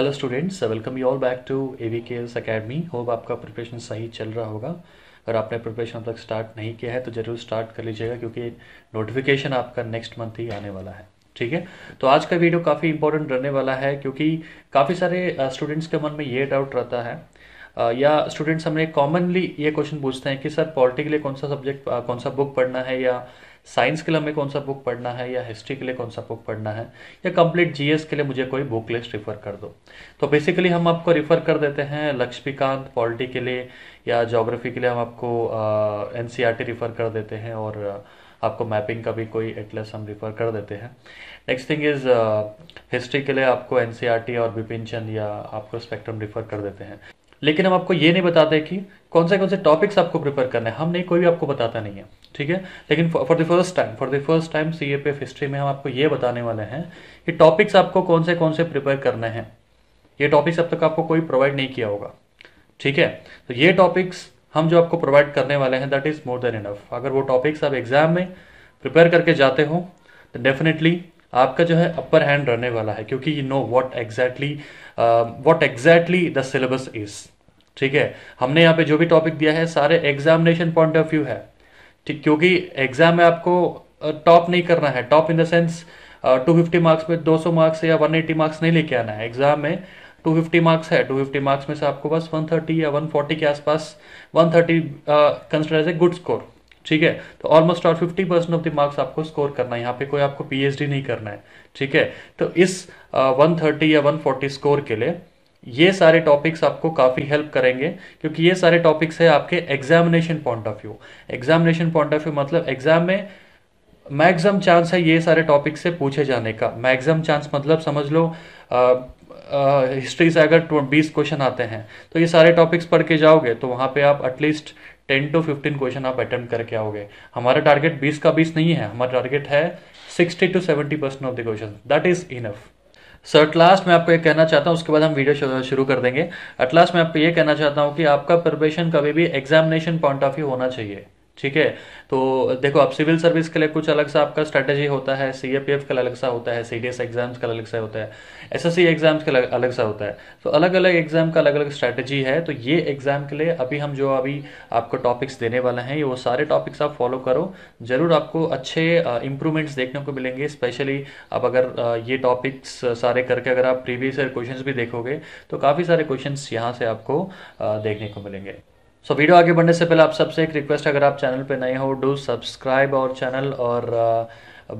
hello students welcome you all back to A V K S academy hope आपका preparation सही चल रहा होगा अगर आपने प्रिपरेशन अब तक स्टार्ट नहीं किया है तो ज़रूर स्टार्ट कर लीजिएगा क्योंकि नोटिफिकेशन आपका नेक्स्ट मंथ ही आने वाला है ठीक है तो आज का वीडियो काफ़ी इंपॉर्टेंट रहने वाला है क्योंकि काफ़ी सारे स्टूडेंट्स uh, के मन में ये डाउट रहता है uh, या स्टूडेंट्स हमने कॉमनली ये क्वेश्चन पूछते हैं कि सर पॉलिटी के लिए कौन सा सब्जेक्ट uh, कौन सा बुक पढ़ना है या साइंस के लिए हमें कौन सा बुक पढ़ना है या हिस्ट्री के लिए कौन सा बुक पढ़ना है या कंप्लीट जीएस के लिए मुझे कोई बुक लिस्ट रिफ़र कर दो तो बेसिकली हम आपको रिफ़र कर देते हैं लक्ष्मीकांत पॉलिटी के लिए या जोग्राफी के लिए हम आपको एन रिफ़र e कर देते हैं और आपको मैपिंग का भी कोई एटलस हम रिफ़र कर देते हैं नेक्स्ट थिंग इज़ हिस्ट्री के लिए आपको एनसीआरटी e और बिपिन चंद या आपको स्पेक्ट्रम रिफ़र कर देते हैं लेकिन हम आपको ये नहीं बताते कि कौन से कौन से टॉपिक्स आपको प्रिपेयर करने हैं हम नहीं कोई भी आपको बताता नहीं है ठीक है लेकिन for the first time for the first time C A F history में हम आपको ये बताने वाले हैं कि टॉपिक्स आपको कौन से कौन से प्रिपेयर करने हैं ये टॉपिक्स अब तक आपको कोई प्रोवाइड नहीं किया होगा ठीक है तो ये टॉपिक्स हम जो आपको प्रोवाइड करने वाले हैं that is more than enough अगर वो टॉपिक्स आप एग्जाम में प्रिपेयर करके जाते हो तो डेफिनेटली आपका जो है अपर हैंड रहने वाला है क्योंकि you know what exactly what exactly the syllabus is ठीक है हमने यहाँ पे जो भी टॉपिक दिया है सारे एग्जामिनेशन पॉइंट ऑफ व्यू है ठीक क्योंकि एग्जाम में आपको टॉप नहीं करना है top in the sense two fifty marks में दो सौ मार्क्स या वन एटी मार्क्स नहीं लेके आना है एग्जाम में टू फिफ्टी मार्क्स है टू फिफ्टी मार्क्स में से आपको बस वन थर्टी या वन फोर्टी के आसपास one thirty consider as a good score ठीक है तो ऑलमोस्ट और fifty percent of the marks आपको स्कोर करना है यहाँ पे कोई आपको पीएचडी नहीं करना है ठीक है तो इस वन uh, थर्टी या वन फोर्टी स्कोर के लिए ये सारे टॉपिक्स आपको काफ़ी हेल्प करेंगे क्योंकि ये सारे टॉपिक्स है आपके examination point of view examination point of view मतलब एग्जाम में मैक्सिमम चांस है ये सारे टॉपिक से पूछे जाने का मैक्सिमम चांस मतलब समझ लो हिस्ट्री से अगर बीस क्वेश्चन आते हैं तो ये सारे टॉपिक्स पढ़ के जाओगे तो वहां पे आप at least ten to fifteen question आप अटेम्प्ट करके आओगे हमारा टारगेट बीस का बीस नहीं है हमारा टारगेट है sixty to seventy percent of the question that is enough so at last मैं आपको ये कहना चाहता हूँ उसके बाद हम वीडियो शुरू कर देंगे एट लास्ट मैं आपको ये कहना चाहता हूँ कि आपका प्रिपरेशन कभी भी एग्जामिनेशन पॉइंट ऑफ व्यू होना चाहिए ठीक है तो देखो अब सिविल सर्विस के लिए कुछ अलग सा आपका स्ट्रैटेजी होता है सी ए एफ का अलग सा होता है सी डी एस एग्जाम्स का अलग सा होता है एस एस सी एग्जाम्स का अलग सा होता है तो अलग अलग एग्जाम का अलग अलग स्ट्रैटेजी है तो ये एग्जाम के लिए अभी हम जो अभी आपको टॉपिक्स देने वाले हैं ये वो सारे टॉपिक्स आप फॉलो करो जरूर आपको अच्छे इंप्रूवमेंट्स देखने को मिलेंगे स्पेशली आप अगर ये टॉपिक्स सारे करके अगर आप प्रीवियस ईयर क्वेश्चन भी देखोगे तो काफ़ी सारे क्वेश्चन यहाँ से आपको देखने को मिलेंगे सो so, वीडियो आगे बढ़ने से पहले आप सबसे एक रिक्वेस्ट अगर आप चैनल पे नए हो डू सब्सक्राइब और चैनल और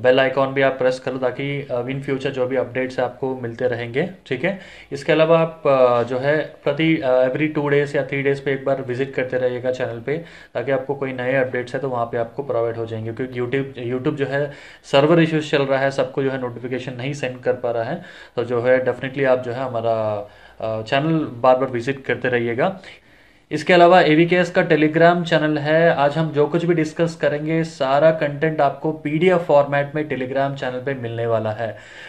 बेल आइकॉन भी आप प्रेस करो ताकि इन uh, फ्यूचर जो भी अपडेट्स आपको मिलते रहेंगे ठीक है इसके अलावा आप uh, जो है प्रति एवरी टू डेज या थ्री डेज पे एक बार विजिट करते रहिएगा चैनल पे ताकि आपको कोई नए अपडेट्स है तो वहाँ पे आपको प्रोवाइड हो जाएंगे क्योंकि यूट्यूब यूट्यूब जो है सर्वर इश्यूज चल रहा है सबको जो है नोटिफिकेशन नहीं सेंड कर पा रहा है तो जो है डेफिनेटली आप जो है हमारा चैनल uh, बार बार विजिट करते रहिएगा इसके अलावा एवीकेएस का टेलीग्राम चैनल है आज हम जो कुछ भी डिस्कस करेंगे सारा कंटेंट आपको पीडीएफ फॉर्मेट में टेलीग्राम चैनल पे मिलने वाला है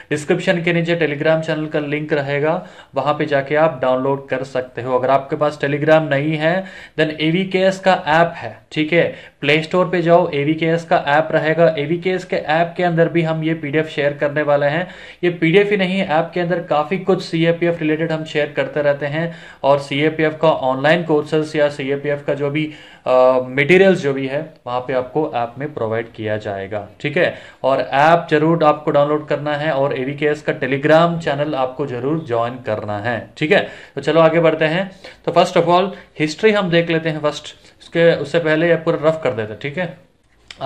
डिस्क्रिप्शन के नीचे टेलीग्राम चैनल का लिंक रहेगा वहां पे जाके आप डाउनलोड कर सकते हो अगर आपके पास टेलीग्राम नहीं है देन एवीकेएस का ऐप है ठीक है प्ले स्टोर पे जाओ एवीकेएस का ऐप रहेगा एवीकेएस के ऐप के अंदर भी हम ये पीडीएफ शेयर करने वाले हैं ये पीडीएफ ही नहीं ऐप के अंदर काफी कुछ सीएपीएफ रिलेटेड हम शेयर करते रहते हैं और सीएपीएफ का ऑनलाइन कोर्स काउंसिल्स या सी का जो भी मटेरियल्स uh, जो भी है वहाँ पे आपको ऐप में प्रोवाइड किया जाएगा ठीक है और ऐप जरूर आपको डाउनलोड करना है और एडी का टेलीग्राम चैनल आपको जरूर ज्वाइन करना है ठीक है तो चलो आगे बढ़ते हैं तो फर्स्ट ऑफ ऑल हिस्ट्री हम देख लेते हैं फर्स्ट उसके उससे पहले ये पूरा रफ कर देते ठीक है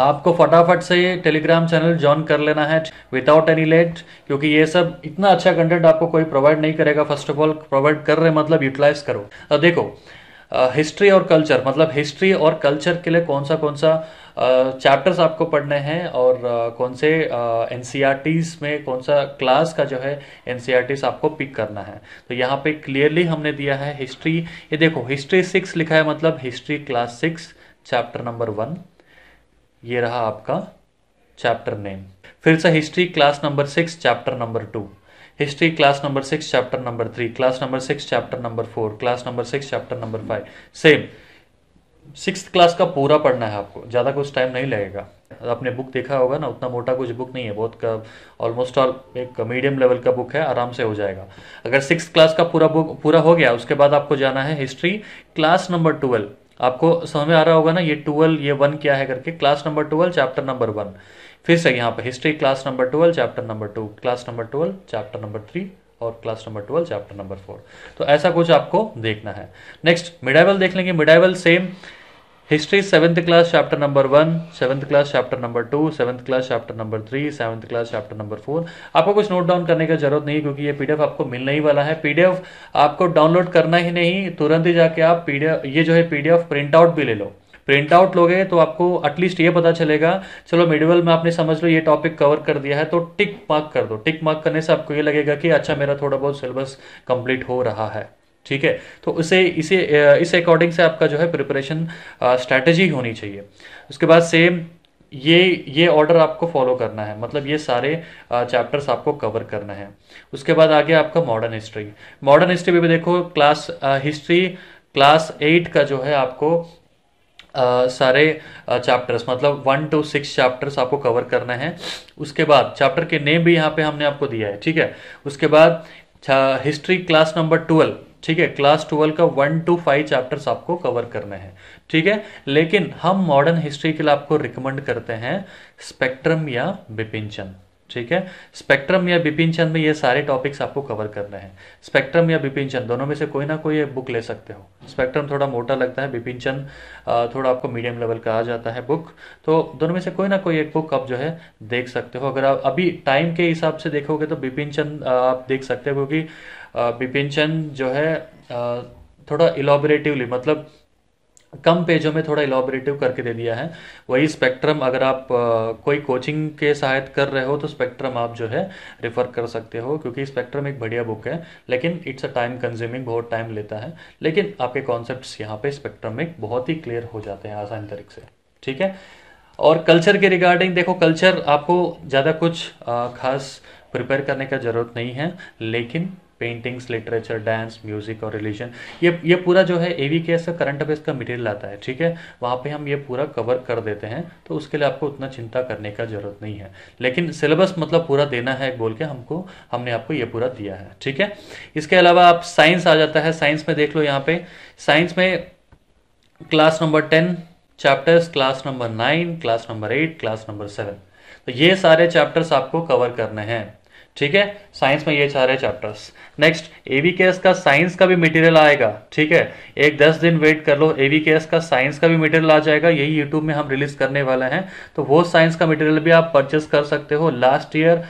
आपको फटाफट से टेलीग्राम चैनल ज्वाइन कर लेना है विदाउट एनी लेट क्योंकि ये सब इतना अच्छा कंटेंट आपको कोई प्रोवाइड नहीं करेगा फर्स्ट ऑफ ऑल प्रोवाइड कर रहे मतलब यूटिलाइज करो अब देखो हिस्ट्री और कल्चर मतलब हिस्ट्री और कल्चर के लिए कौन सा कौन सा चैप्टर्स आपको पढ़ने हैं और कौन से एन में कौन सा क्लास का जो है एन e आपको पिक करना है तो यहाँ पे क्लियरली हमने दिया है हिस्ट्री ये देखो हिस्ट्री सिक्स लिखा है मतलब history class six chapter number one ये रहा आपका चैप्टर नेम फिर से history class number six chapter number two history class number six chapter number three class number six chapter number four class number six chapter number five same six class का पूरा पढ़ना है आपको ज़्यादा कुछ time नहीं लगेगा आपने बुक देखा होगा ना उतना मोटा कुछ बुक नहीं है बहुत का ऑलमोस्ट ऑल एक मीडियम लेवल का बुक है आराम से हो जाएगा अगर सिक्स क्लास का पूरा बुक पूरा हो गया उसके बाद आपको जाना है हिस्ट्री क्लास नंबर ट्वेल्व आपको समझ में आ रहा होगा ना ये ट्वेल्व ये वन क्या है करके class number twelve chapter number one फिर से यहाँ पर history class number twelve chapter number two class number twelve chapter number three और class number twelve chapter number four तो ऐसा कुछ आपको देखना है नेक्स्ट मिडाइवल देख लेंगे medieval same history seventh class chapter number one seventh class chapter number two seventh class chapter number three seventh class chapter number four आपको कुछ नोट डाउन करने का जरूरत नहीं क्योंकि ये पीडीएफ आपको मिलने ही वाला है पीडीएफ आपको डाउनलोड करना ही नहीं तुरंत ही जाके आप पीडीएफ ये जो है पीडीएफ प्रिंट आउट भी ले लो प्रिंट आउट लोगे तो आपको एटलीस्ट ये पता चलेगा चलो मिडवल में आपने समझ लो ये टॉपिक कवर कर दिया है तो टिक मार्क कर दो टिक मार्क करने से आपको ये लगेगा कि अच्छा मेरा थोड़ा बहुत सिलेबस कंप्लीट हो रहा है ठीक है तो उसे इसे इस अकॉर्डिंग से आपका जो है प्रिपरेशन स्ट्रैटेजी होनी चाहिए उसके बाद सेम ये ये ऑर्डर आपको फॉलो करना है मतलब ये सारे चैप्टर्स आपको कवर करना है उसके बाद आगे आपका मॉडर्न हिस्ट्री मॉडर्न हिस्ट्री में भी देखो क्लास हिस्ट्री क्लास एट का जो है आपको सारे चैप्टर्स मतलब वन टू सिक्स चैप्टर्स आपको कवर करना है उसके बाद चैप्टर के नेम भी यहाँ पे हमने आपको दिया है ठीक है उसके बाद हिस्ट्री क्लास नंबर ट्वेल्व ठीक है क्लास ट्वेल्व का वन टू फाइव चैप्टर्स आपको कवर करने हैं ठीक है लेकिन हम मॉडर्न हिस्ट्री के लिए आपको रिकमेंड करते हैं स्पेक्ट्रम या बिपिन चंद ठीक है स्पेक्ट्रम या बिपिन चंद में ये सारे टॉपिक्स आपको कवर करने हैं स्पेक्ट्रम या बिपिन चंद दोनों में से कोई ना कोई एक बुक ले सकते हो स्पेक्ट्रम थोड़ा मोटा लगता है बिपिन चंद थोड़ा आपको मीडियम लेवल का आ जाता है बुक तो दोनों में से कोई ना कोई एक बुक आप जो है देख सकते हो अगर आप अभी टाइम के हिसाब से देखोगे तो बिपिन चंद आप देख सकते हो क्योंकि बिपिन चंद जो है थोड़ा इलाबोरेटिवली मतलब कम पेजों में थोड़ा इलाबरेटिव करके दे दिया है वही स्पेक्ट्रम अगर आप कोई कोचिंग के सहायता कर रहे हो तो स्पेक्ट्रम आप जो है रेफ़र कर सकते हो क्योंकि स्पेक्ट्रम एक बढ़िया बुक है लेकिन इट्स अ टाइम कंज्यूमिंग बहुत टाइम लेता है लेकिन आपके कॉन्सेप्ट यहाँ पे स्पेक्ट्रम में बहुत ही क्लियर हो जाते हैं आसान तरीके से ठीक है और कल्चर के रिगार्डिंग देखो कल्चर आपको ज़्यादा कुछ खास प्रिपेयर करने का ज़रूरत नहीं है लेकिन पेंटिंग्स लिटरेचर डांस म्यूजिक और रिलीजन ये ये पूरा जो है ए वी के एस का करंट अफेयर्स का मटेरियल आता है ठीक है वहाँ पे हम ये पूरा कवर कर देते हैं तो उसके लिए आपको उतना चिंता करने का जरूरत नहीं है लेकिन सिलेबस मतलब पूरा देना है बोल के हमको हमने आपको ये पूरा दिया है ठीक है इसके अलावा आप साइंस आ जाता है साइंस में देख लो यहाँ पे साइंस में class number ten chapters class number nine class number eight class number seven तो ये सारे चैप्टर्स आपको कवर करने हैं ठीक है साइंस में ये चाह रहे चैप्टर्स नेक्स्ट एवी एस का साइंस का भी मटेरियल आएगा ठीक है एक दस दिन वेट कर लो एवी एस का साइंस का भी मटेरियल आ जाएगा यही यूट्यूब में हम रिलीज करने वाले हैं तो वो साइंस का मटेरियल भी आप परचेस कर सकते हो लास्ट ईयर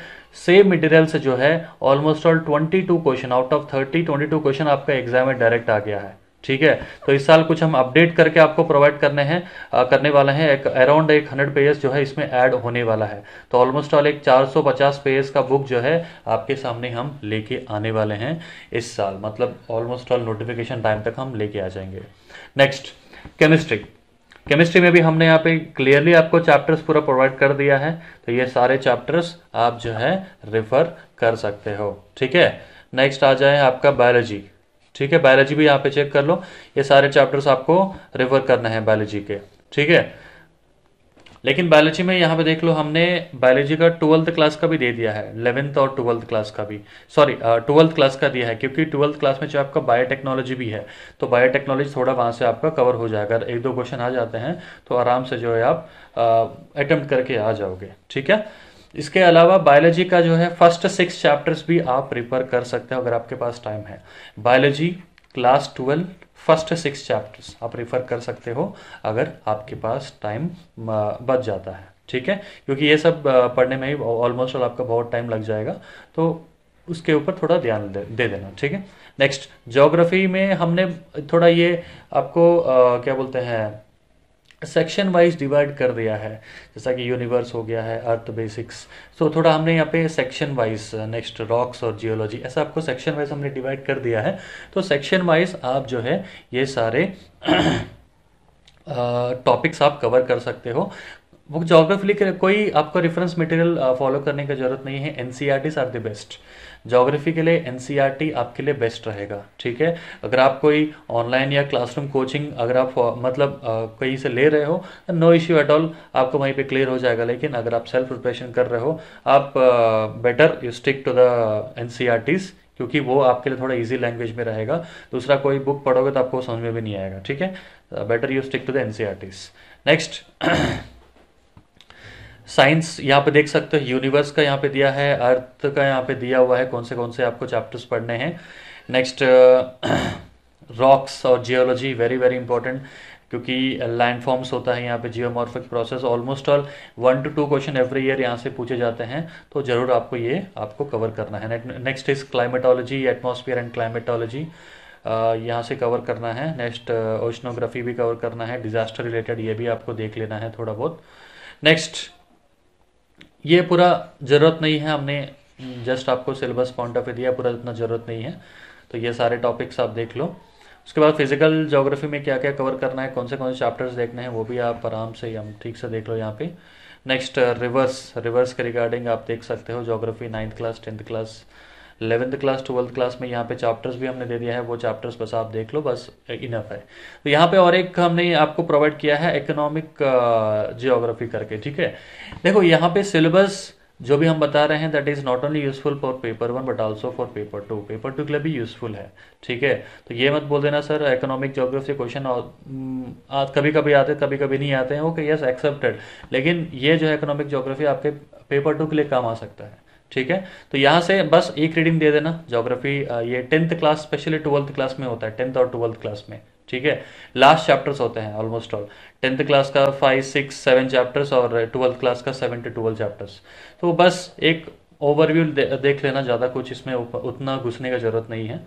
सेम मटेरियल से जो है almost all 22 question out of 30 22 question आपका एग्जाम में डायरेक्ट आ गया है ठीक है तो इस साल कुछ हम अपडेट करके आपको प्रोवाइड करने हैं करने वाले हैं एक अराउंड एक हंड्रेड पेजेस जो है इसमें ऐड होने वाला है तो ऑलमोस्ट ऑल एक 450 पेजेस का बुक जो है आपके सामने हम लेके आने वाले हैं इस साल मतलब ऑलमोस्ट ऑल नोटिफिकेशन टाइम तक हम लेके आ जाएंगे नेक्स्ट केमिस्ट्री केमिस्ट्री में भी हमने यहाँ पे क्लियरली आपको चैप्टर्स पूरा प्रोवाइड कर दिया है तो ये सारे चैप्टर्स आप जो है रेफर कर सकते हो ठीक है नेक्स्ट आ जाए आपका बायोलॉजी ठीक है बायोलॉजी भी यहाँ पे चेक कर लो ये सारे चैप्टर्स आपको रेफर करना है बायोलॉजी के ठीक है लेकिन बायोलॉजी में यहाँ पे देख लो हमने बायोलॉजी का ट्वेल्थ क्लास का भी दे दिया है इलेवेंथ और ट्वेल्थ क्लास का भी सॉरी ट्वेल्थ क्लास का दिया है क्योंकि ट्वेल्थ क्लास में जो आपका बायोटेक्नोलॉजी भी है तो बायोटेक्नोलॉजी थोड़ा वहाँ से आपका कवर हो जाएगा अगर एक दो क्वेश्चन आ जाते हैं तो आराम से जो है आप अटेम्प्ट करके आ जाओगे ठीक है इसके अलावा बायोलॉजी का जो है फर्स्ट सिक्स चैप्टर्स भी आप रिफ़र कर सकते हो अगर आपके पास टाइम है biology class twelve first six chapters आप रिफ़र कर सकते हो अगर आपके पास टाइम बच जाता है ठीक है क्योंकि ये सब पढ़ने में ही ऑलमोस्ट आपका बहुत टाइम लग जाएगा तो उसके ऊपर थोड़ा ध्यान दे, दे देना ठीक है नेक्स्ट जोग्राफी में हमने थोड़ा ये आपको आ, क्या बोलते हैं सेक्शन वाइज डिवाइड कर दिया है जैसा कि यूनिवर्स हो गया है अर्थ बेसिक्स सो थोड़ा हमने यहाँ पे सेक्शन वाइज नेक्स्ट रॉक्स और जियोलॉजी ऐसा आपको सेक्शन वाइज हमने डिवाइड कर दिया है तो सेक्शन वाइज आप जो है ये सारे टॉपिक्स आप कवर कर सकते हो वो जोग्राफिकली कोई आपको रेफरेंस मटेरियल फॉलो करने की जरूरत नहीं है N R the best geography के लिए एन e आपके लिए बेस्ट रहेगा ठीक है अगर आप कोई ऑनलाइन या क्लासरूम कोचिंग अगर आप मतलब कहीं से ले रहे हो नो इश्यू एट ऑल आपको वहीं पे क्लियर हो जाएगा लेकिन अगर आप सेल्फ प्रिपरेशन कर रहे हो आप better you stick to the N क्योंकि वो आपके लिए थोड़ा इजी लैंग्वेज में रहेगा दूसरा कोई बुक पढ़ोगे तो आपको समझ में भी नहीं आएगा ठीक है better you stick to the N next science यहाँ पे देख सकते हो यूनिवर्स का यहाँ पे दिया है अर्थ का यहाँ पे दिया हुआ है कौन से कौन से आपको चैप्टर्स पढ़ने हैं नेक्स्ट रॉक्स uh, और जियोलॉजी वेरी वेरी इंपॉर्टेंट क्योंकि लैंड फॉर्म्स होता है यहाँ पे geomorphic process almost all one to two question every year यहाँ से पूछे जाते हैं तो जरूर आपको ये आपको कवर करना है next is climatology atmosphere and climatology यहाँ से कवर करना है नेक्स्ट ओशनोग्राफी uh, भी कवर करना है डिज़ास्टर रिलेटेड ये भी आपको देख लेना है थोड़ा बहुत नेक्स्ट ये पूरा ज़रूरत नहीं है हमने जस्ट आपको सिलेबस पॉइंट ऑफ दिया पूरा इतना ज़रूरत नहीं है तो ये सारे टॉपिक्स आप देख लो उसके बाद फिजिकल जोग्राफी में क्या क्या कवर करना है कौन से कौन से चैप्टर्स देखने हैं वो भी आप आराम से हम ठीक से देख लो यहाँ पे नेक्स्ट रिवर्स रिवर्स के रिगार्डिंग आप देख सकते हो geography ninth class tenth class eleventh class twelfth class में यहाँ पे चैप्टर्स भी हमने दे दिया है वो चैप्टर्स बस आप देख लो बस इनफ है तो यहाँ पे और एक हमने आपको प्रोवाइड किया है इकोनॉमिक जियोग्राफी करके ठीक है देखो यहाँ पे सिलेबस जो भी हम बता रहे हैं that is not only useful for paper one but also for paper two paper two के लिए भी यूजफुल है ठीक है तो ये मत बोल देना सर इकोनॉमिक जोग्राफी क्वेश्चन कभी कभी आते कभी कभी नहीं आते हैं ओके यस एक्सेप्टेड लेकिन ये जो है इकोनॉमिक जोग्राफी आपके पेपर टू के लिए काम आ सकता है ठीक है तो यहाँ से बस एक रीडिंग दे देना जोग्राफी ये tenth class specially twelfth class में होता है टेंथ और ट्वेल्थ क्लास में ठीक है लास्ट चैप्टर्स होते हैं ऑलमोस्ट ऑल टेंथ क्लास का फाइव सिक्स सेवन चैप्टर्स और ट्वेल्थ क्लास का सेवन टू ट्वेल्थ चैप्टर्स तो बस एक ओवरव्यू दे, देख लेना ज़्यादा कुछ इसमें उतना घुसने का ज़रूरत नहीं है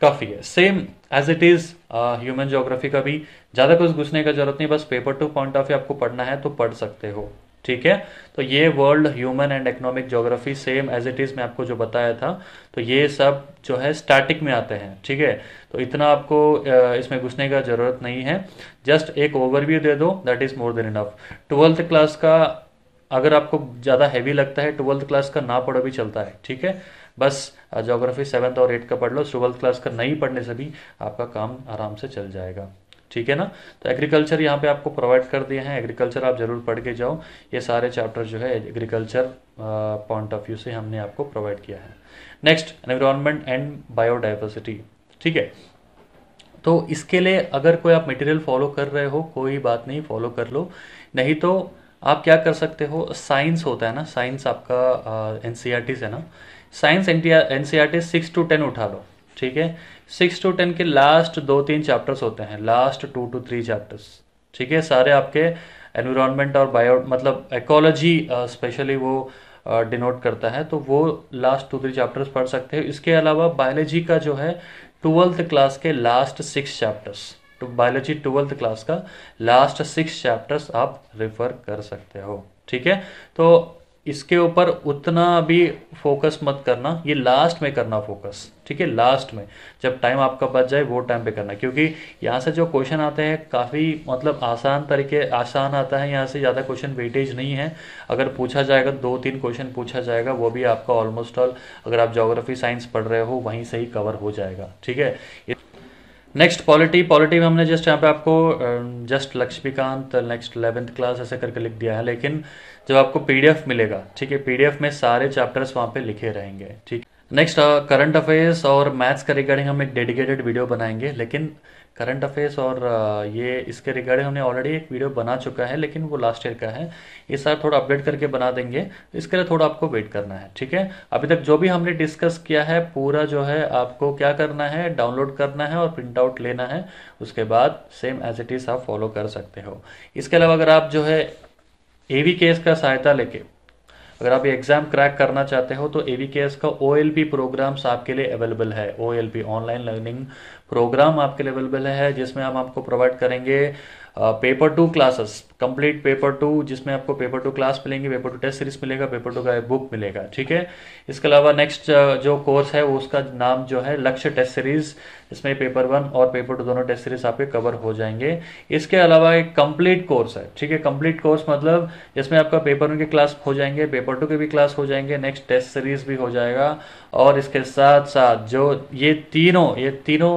काफ़ी है same as it is human geography का भी ज़्यादा कुछ घुसने का ज़रूरत नहीं बस paper two point of view आपको पढ़ना है तो पढ़ सकते हो ठीक है तो ये world human and economic geography same as it is मैं आपको जो बताया था तो ये सब जो है स्टैटिक में आते हैं ठीक है तो इतना आपको इसमें घुसने का ज़रूरत नहीं है जस्ट एक ओवरव्यू दे दो that is more than enough twelfth class का अगर आपको ज़्यादा हैवी लगता है ट्वेल्थ क्लास का ना पढ़ो भी चलता है ठीक है बस ज्योग्राफी सेवन्थ और एट्थ का पढ़ लो ट्वेल्थ क्लास का नहीं पढ़ने से भी आपका काम आराम से चल जाएगा ठीक है ना तो एग्रीकल्चर यहाँ पे आपको प्रोवाइड कर दिए हैं एग्रीकल्चर आप ज़रूर पढ़ के जाओ ये सारे चैप्टर जो है एग्रीकल्चर पॉइंट ऑफ व्यू से हमने आपको प्रोवाइड किया है नेक्स्ट एनवायरमेंट एंड बायोडाइवर्सिटी ठीक है तो इसके लिए अगर कोई आप मटेरियल फॉलो कर रहे हो कोई बात नहीं फॉलो कर लो नहीं तो आप क्या कर सकते हो साइंस होता है ना साइंस आपका एन सी टीज है ना science N T N C R T six to ten उठा लो ठीक है सिक्स टू टेन के लास्ट दो तीन चैप्टर्स होते हैं last two to three chapters ठीक है सारे आपके एनवायरनमेंट और बायो मतलब एकोलॉजी स्पेशली वो डिनोट uh, करता है तो वो लास्ट टू थ्री चैप्टर्स पढ़ सकते हैं इसके अलावा बायोलॉजी का जो है ट्वेल्थ क्लास के लास्ट सिक्स चैप्टर्स तो बायोलॉजी ट्वेल्थ क्लास का लास्ट सिक्स चैप्टर्स आप रेफर कर सकते हो ठीक है तो इसके ऊपर उतना अभी फोकस मत करना ये लास्ट में करना फोकस ठीक है लास्ट में जब टाइम आपका बच जाए वो टाइम पे करना क्योंकि यहाँ से जो क्वेश्चन आते हैं काफ़ी मतलब आसान तरीके आसान आता है यहाँ से ज़्यादा क्वेश्चन वेटेज नहीं है अगर पूछा जाएगा दो तीन क्वेश्चन पूछा जाएगा वो भी आपका ऑलमोस्ट ऑल अगर आप जोग्राफी साइंस पढ़ रहे हो वहीं से ही कवर हो जाएगा ठीक है नेक्स्ट पॉलिटी पॉलिटी में हमने जस्ट यहाँ पे आपको just Laxmikanth next eleventh class ऐसे करके लिख दिया है लेकिन जब आपको पीडीएफ मिलेगा ठीक है पीडीएफ में सारे चैप्टर्स वहां पे लिखे रहेंगे ठीक नेक्स्ट करंट अफेयर्स और मैथ्स के रिगार्डिंग हम एक डेडिकेटेड वीडियो बनाएंगे लेकिन करंट अफेयर्स और uh, ये इसके रिगार्डिंग हमने ऑलरेडी एक वीडियो बना चुका है लेकिन वो लास्ट ईयर का है इस साल थोड़ा अपडेट करके बना देंगे इसके लिए थोड़ा आपको वेट करना है ठीक है अभी तक जो भी हमने डिस्कस किया है पूरा जो है आपको क्या करना है डाउनलोड करना है और प्रिंट आउट लेना है उसके बाद सेम एज इट इज़ आप फॉलो कर सकते हो इसके अलावा अगर आप जो है एवी केस का सहायता लेके अगर आप एग्ज़ाम क्रैक करना चाहते हो तो एवी केस का ओ एल पी प्रोग्राम्स आपके लिए अवेलेबल है O L P online learning program आपके लिए अवेलेबल है जिसमें हम आपको प्रोवाइड करेंगे paper two classes complete paper two जिसमें आपको पेपर टू क्लास मिलेंगी पेपर टू टेस्ट सीरीज मिलेगा पेपर टू का बुक मिलेगा ठीक है इसके अलावा नेक्स्ट uh, जो कोर्स है उसका नाम जो है लक्ष्य टेस्ट सीरीज इसमें पेपर वन और पेपर टू दोनों टेस्ट सीरीज आपके कवर हो जाएंगे इसके अलावा एक कंप्लीट कोर्स है ठीक है कंप्लीट कोर्स मतलब जिसमें आपका पेपर वन के क्लास हो जाएंगे पेपर टू के भी क्लास हो जाएंगे नेक्स्ट टेस्ट सीरीज भी हो जाएगा और इसके साथ साथ जो ये तीनों ये तीनों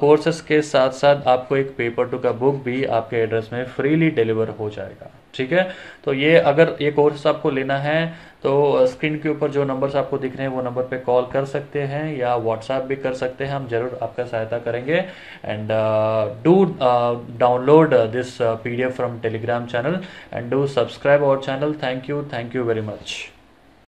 कोर्सेस के साथ साथ आपको एक पेपर टू का बुक भी आपके एड्रेस में फ्रीली डिलीवर हो जाएगा ठीक है तो ये अगर ये कोर्स आपको लेना है तो स्क्रीन के ऊपर जो नंबर्स आपको दिख रहे हैं वो नंबर पे कॉल कर सकते हैं या व्हाट्सएप भी कर सकते हैं हम जरूर आपका सहायता करेंगे and do download this PDF from Telegram channel and do subscribe our channel thank you thank you very much